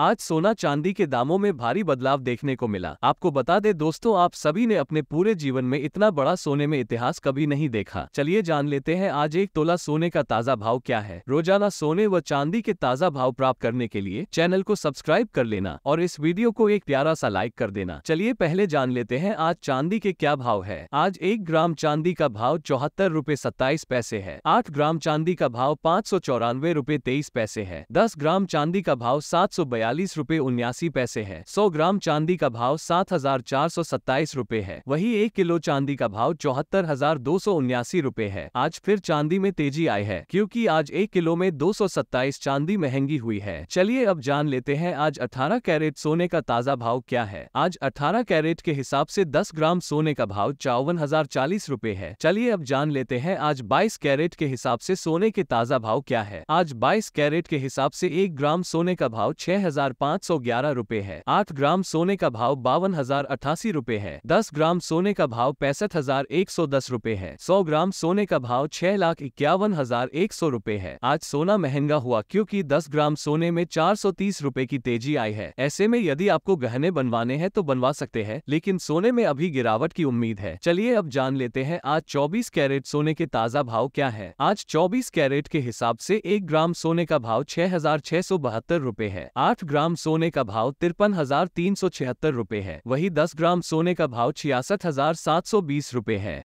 आज सोना चांदी के दामों में भारी बदलाव देखने को मिला आपको बता दे दोस्तों आप सभी ने अपने पूरे जीवन में इतना बड़ा सोने में इतिहास कभी नहीं देखा चलिए जान लेते हैं आज एक तोला सोने का ताजा भाव क्या है रोजाना सोने व चांदी के ताजा भाव प्राप्त करने के लिए चैनल को सब्सक्राइब कर लेना और इस वीडियो को एक प्यारा सा लाइक कर देना चलिए पहले जान लेते हैं आज चांदी के क्या भाव है आज एक ग्राम चांदी का भाव चौहत्तर रूपए सत्ताईस पैसे है आठ ग्राम चांदी का भाव पाँच सौ चौरानवे रूपए तेईस पैसे है दस ग्राम चांदी का भाव सात सौ बयालीस रूपए उन्यासी पैसे है सौ ग्राम चांदी का भाव सात हजार चार सौ सत्ताईस रूपए है वही एक किलो चांदी का भाव चौहत्तर हजार दो सौ उन्यासी रूपए है आज फिर चांदी में तेजी आई है क्योंकि आज एक किलो में दो सौ सत्ताईस चांदी महंगी हुई है चलिए अब जान लेते हैं आज अठारह कैरेट सोने का ताज़ा भाव क्या है आज अठारह कैरेट के हिसाब से दस ग्राम सोने का भाव चौवन हजार चालीस रूपए है चलिए अब जान लेते हैं आज बाईस कैरेट के हिसाब से सोने के ताज़ा भाव क्या है आज बाईस कैरेट के हिसाब से एक ग्राम सोने का भाव छह हजार पाँच सौ ग्यारह रूपए है आठ ग्राम सोने का भाव बावन हजार अठासी रूपए है दस ग्राम सोने का भाव पैंसठ हजार एक सौ दस रूपए है सौ ग्राम सोने का भाव छह लाख इक्यावन हजार एक सौ रूपए है आज सोना महंगा हुआ क्योंकि दस ग्राम सोने में चार सौ तीस रूपए की तेजी आई है ऐसे में यदि आपको गहने बनवाने हैं तो बनवा सकते हैं लेकिन सोने में अभी गिरावट की उम्मीद है चलिए अब जान लेते हैं आज चौबीस कैरेट सोने के ताज़ा भाव क्या है आज चौबीस कैरेट के हिसाब से एक ग्राम सोने का भाव छह हजार छह सौ बहत्तर रूपए है आठ आठ ग्राम सोने का भाव तिरपन हजार तीन सौ छिहत्तर रुपये है वही दस ग्राम सोने का भाव छियासठ हजार सात सौ बीस रुपये है